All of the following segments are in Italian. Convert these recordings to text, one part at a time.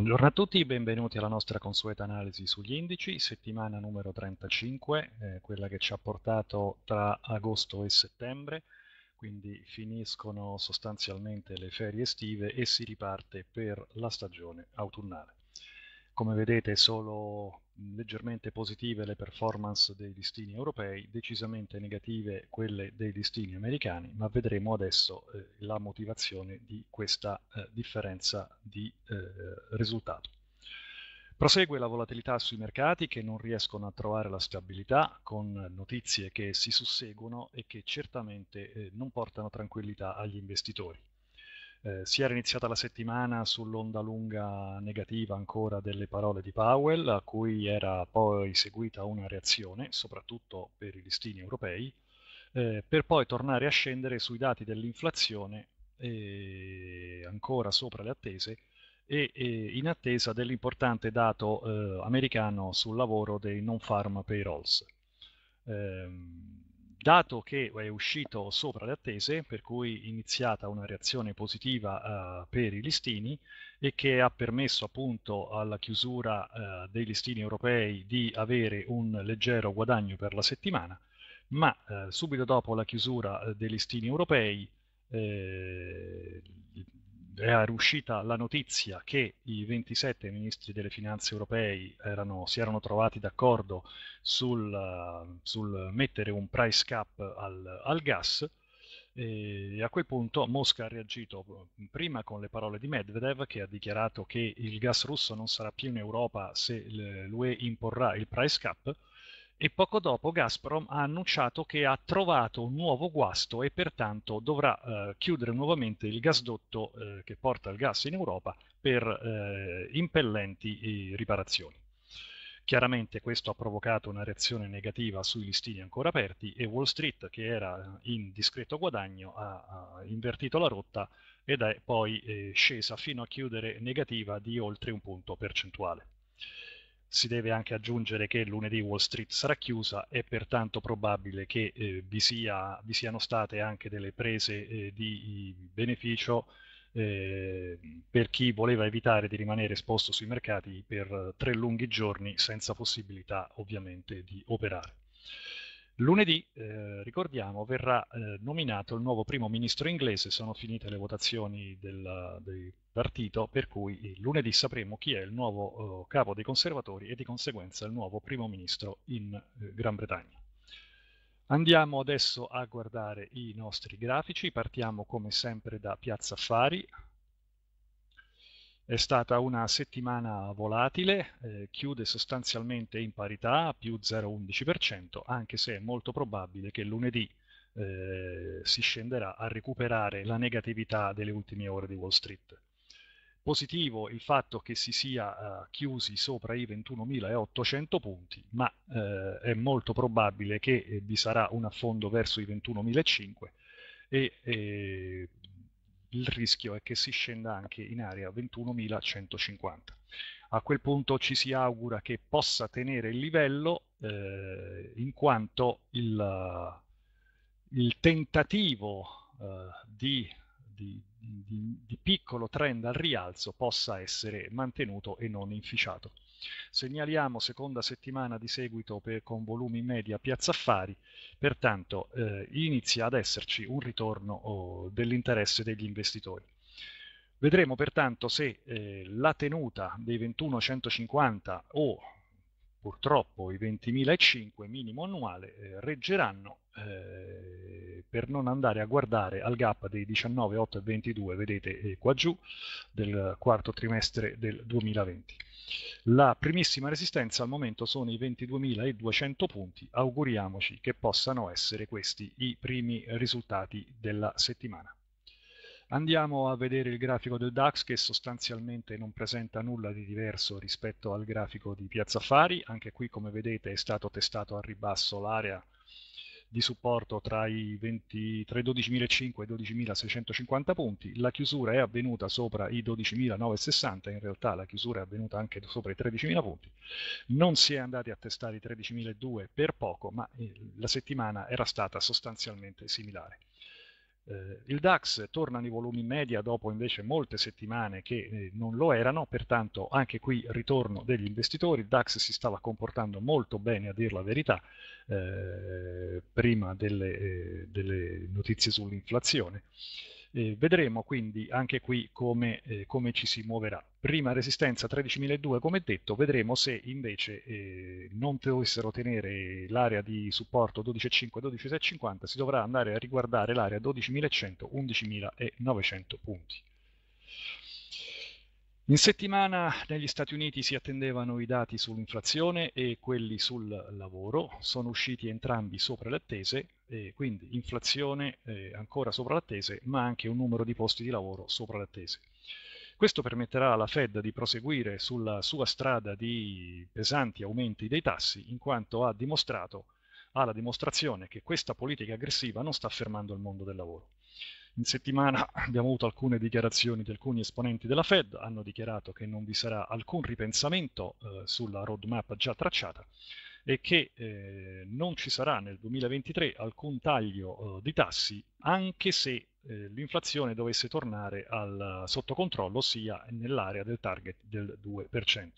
Buongiorno a tutti, benvenuti alla nostra consueta analisi sugli indici, settimana numero 35, eh, quella che ci ha portato tra agosto e settembre, quindi finiscono sostanzialmente le ferie estive e si riparte per la stagione autunnale. Come vedete solo leggermente positive le performance dei listini europei, decisamente negative quelle dei listini americani, ma vedremo adesso eh, la motivazione di questa eh, differenza di eh, risultato. Prosegue la volatilità sui mercati che non riescono a trovare la stabilità con notizie che si susseguono e che certamente eh, non portano tranquillità agli investitori eh, si era iniziata la settimana sull'onda lunga negativa ancora delle parole di Powell, a cui era poi seguita una reazione, soprattutto per i listini europei, eh, per poi tornare a scendere sui dati dell'inflazione eh, ancora sopra le attese e, e in attesa dell'importante dato eh, americano sul lavoro dei non farm payrolls. Eh, dato che è uscito sopra le attese, per cui è iniziata una reazione positiva eh, per i listini e che ha permesso appunto alla chiusura eh, dei listini europei di avere un leggero guadagno per la settimana, ma eh, subito dopo la chiusura eh, dei listini europei eh, è uscita la notizia che i 27 ministri delle finanze europei erano, si erano trovati d'accordo sul, sul, mettere un price cap al, al gas, e a quel punto Mosca ha reagito prima con le parole di Medvedev che ha dichiarato che il gas russo non sarà più in Europa se l'UE imporrà il price cap e poco dopo Gazprom ha annunciato che ha trovato un nuovo guasto e pertanto dovrà eh, chiudere nuovamente il gasdotto eh, che porta il gas in Europa per eh, impellenti riparazioni. Chiaramente questo ha provocato una reazione negativa sui listini ancora aperti e Wall Street, che era in discreto guadagno, ha, ha invertito la rotta ed è poi eh, scesa fino a chiudere negativa di oltre un punto percentuale. Si deve anche aggiungere che lunedì Wall Street sarà chiusa, è pertanto probabile che eh, vi, sia, vi, siano state anche delle prese eh, di beneficio eh, per chi voleva evitare di rimanere esposto sui mercati per tre lunghi giorni senza possibilità ovviamente di operare. Lunedì, eh, ricordiamo, verrà eh, nominato il nuovo primo ministro inglese, sono finite le votazioni della, dei partito, per cui lunedì sapremo chi è il nuovo eh, capo dei conservatori e di conseguenza il nuovo primo ministro in eh, Gran Bretagna. Andiamo adesso a guardare i nostri grafici, partiamo come sempre da Piazza Affari. È stata una settimana volatile, eh, chiude sostanzialmente in parità, più 0,11%, anche se è molto probabile che lunedì eh, si scenderà a recuperare la negatività delle ultime ore di Wall Street positivo il fatto che si sia uh, chiusi sopra i 21.800 punti, ma uh, è molto probabile che eh, vi sarà un affondo verso i 21.500 e eh, il rischio è che si scenda anche in area 21.150. A quel punto ci si augura che possa tenere il livello eh, in quanto il, il tentativo eh, di, di di, di piccolo trend al rialzo possa essere mantenuto e non inficiato. Segnaliamo seconda settimana di seguito per, con volumi media Piazza Affari, pertanto eh, inizia ad esserci un ritorno oh, dell'interesse degli investitori. Vedremo pertanto se eh, la tenuta dei 21.150 o purtroppo i 20.005 minimo annuale eh, reggeranno eh, per non andare a guardare al gap dei 19, 8 e 22, vedete eh, qua giù, del quarto trimestre del 2020. La primissima resistenza al momento sono i 22.200 punti, auguriamoci che possano essere questi i primi risultati della settimana. Andiamo a vedere il grafico del DAX che sostanzialmente non presenta nulla di diverso rispetto al grafico di Piazza Affari, anche qui come vedete è stato testato a ribasso l'area di supporto tra i, 20, 12.500 e i 12.650 punti, la chiusura è avvenuta sopra i 12.960, in realtà la chiusura è avvenuta anche sopra i 13.000 punti, non si è andati a testare i 13.002 per poco, ma eh, la settimana era stata sostanzialmente similare. Eh, il DAX torna nei volumi media dopo invece molte settimane che eh, non lo erano, pertanto anche qui ritorno degli investitori, il DAX si stava comportando molto bene a dir la verità eh, prima delle, eh, delle notizie sull'inflazione. Eh, vedremo quindi anche qui come, eh, come, ci si muoverà. Prima resistenza 13.002 come detto, vedremo se invece eh, non dovessero tenere l'area di supporto 12.5-12.650 si dovrà andare a riguardare l'area 12.100-11.900 punti. In settimana negli Stati Uniti si attendevano i dati sull'inflazione e quelli sul lavoro, sono usciti entrambi sopra le attese, quindi inflazione eh, ancora sopra le attese, ma anche un numero di posti di lavoro sopra le attese. Questo permetterà alla Fed di proseguire sulla sua strada di pesanti aumenti dei tassi, in quanto ha dimostrato, ha la dimostrazione che questa politica aggressiva non sta fermando il mondo del lavoro. In settimana abbiamo avuto alcune dichiarazioni di alcuni esponenti della Fed, hanno dichiarato che non vi sarà alcun ripensamento eh, sulla roadmap già tracciata e che eh, non ci sarà nel 2023 alcun taglio eh, di tassi, anche se eh, l'inflazione dovesse tornare al controllo, ossia nell'area del target del 2%.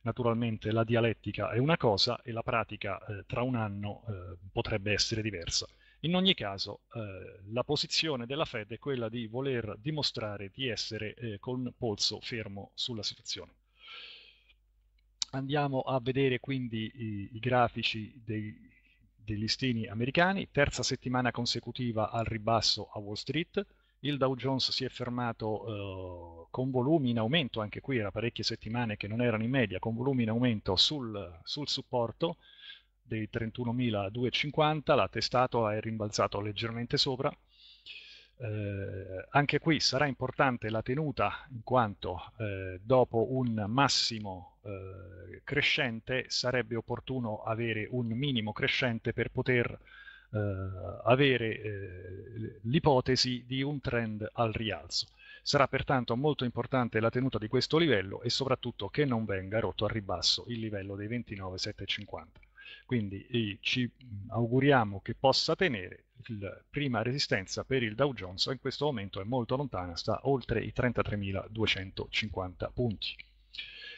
Naturalmente la dialettica è una cosa e la pratica eh, tra un anno eh, potrebbe essere diversa. In ogni caso, eh, la posizione della Fed è quella di voler dimostrare di essere eh, con polso fermo sulla situazione. Andiamo a vedere quindi i, i grafici dei, dei, listini americani, terza settimana consecutiva al ribasso a Wall Street, il Dow Jones si è fermato eh, con volumi in aumento, anche qui era parecchie settimane che non erano in media, con volumi in aumento sul, sul supporto, dei 31.250, la testatola è rimbalzato leggermente sopra. Eh, anche qui sarà importante la tenuta in quanto eh, dopo un massimo eh, crescente sarebbe opportuno avere un minimo crescente per poter eh, avere eh, l'ipotesi di un trend al rialzo. Sarà pertanto molto importante la tenuta di questo livello e soprattutto che non venga rotto al ribasso il livello dei 29,750. Quindi ci mm, auguriamo che possa tenere la prima resistenza per il Dow Jones, in questo momento è molto lontana, sta oltre i 33.250 punti.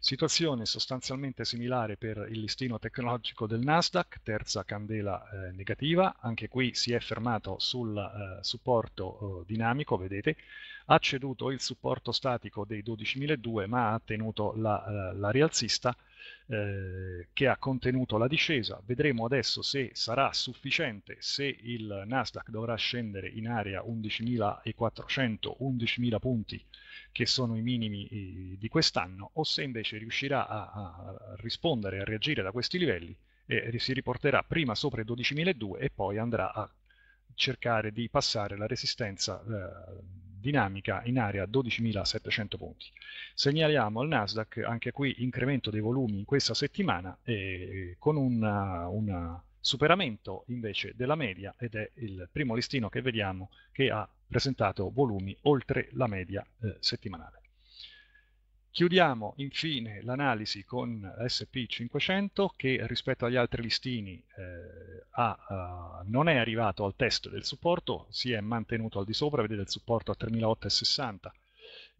Situazione sostanzialmente similare per il listino tecnologico del Nasdaq, terza candela eh, negativa, anche qui si è fermato sul eh, supporto eh, dinamico, vedete, ha ceduto il supporto statico dei 12.002 ma ha tenuto la, eh, la rialzista eh, che ha contenuto la discesa. Vedremo adesso se sarà sufficiente, se il Nasdaq dovrà scendere in area 11.400, 11.000 punti che sono i minimi eh, di quest'anno, o se invece riuscirà a, a rispondere, a reagire da questi livelli e si riporterà prima sopra i 12.002 e poi andrà a cercare di passare la resistenza eh, dinamica in area 12.700 punti. Segnaliamo il Nasdaq anche qui incremento dei volumi in questa settimana e eh, con un superamento invece della media ed è il primo listino che vediamo che ha presentato volumi oltre la media eh, settimanale. Chiudiamo infine l'analisi con SP500 che rispetto agli altri listini eh, ha, uh, non è arrivato al test del supporto, si è mantenuto al di sopra, vedete il supporto a 3860,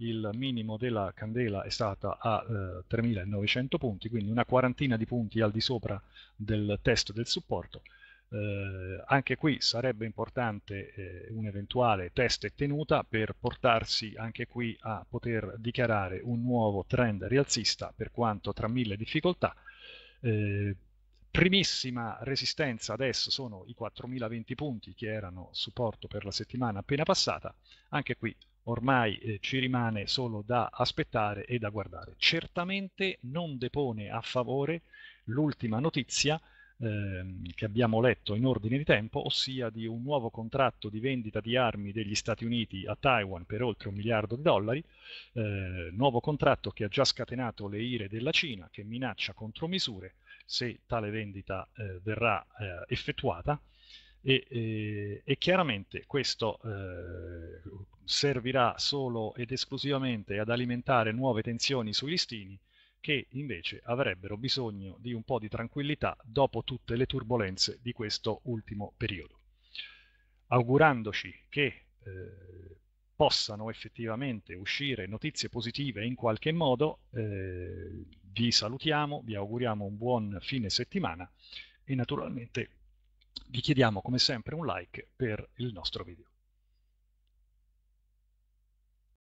il minimo della candela è stato a eh, 3900 punti, quindi una quarantina di punti al di sopra del test del supporto eh, anche qui sarebbe importante eh, eventuale test e tenuta per portarsi anche qui a poter dichiarare un nuovo trend rialzista per quanto tra mille difficoltà. Eh, primissima resistenza adesso sono i 4020 punti che erano supporto per la settimana appena passata, anche qui ormai eh, ci rimane solo da aspettare e da guardare. Certamente non depone a favore l'ultima notizia Ehm, che abbiamo letto in ordine di tempo, ossia di un nuovo contratto di vendita di armi degli Stati Uniti a Taiwan per oltre un miliardo di dollari, eh, nuovo contratto che ha già scatenato le ire della Cina che minaccia contromisure se tale vendita eh, verrà eh, effettuata. E, e, eh, e, chiaramente questo eh, servirà solo ed esclusivamente ad alimentare nuove tensioni sui listini che invece avrebbero bisogno di un po' di tranquillità dopo tutte le turbulenze di questo ultimo periodo. Augurandoci che eh, possano effettivamente uscire notizie positive in qualche modo, eh, vi salutiamo, vi auguriamo un buon fine settimana e naturalmente vi chiediamo come sempre un like per il nostro video.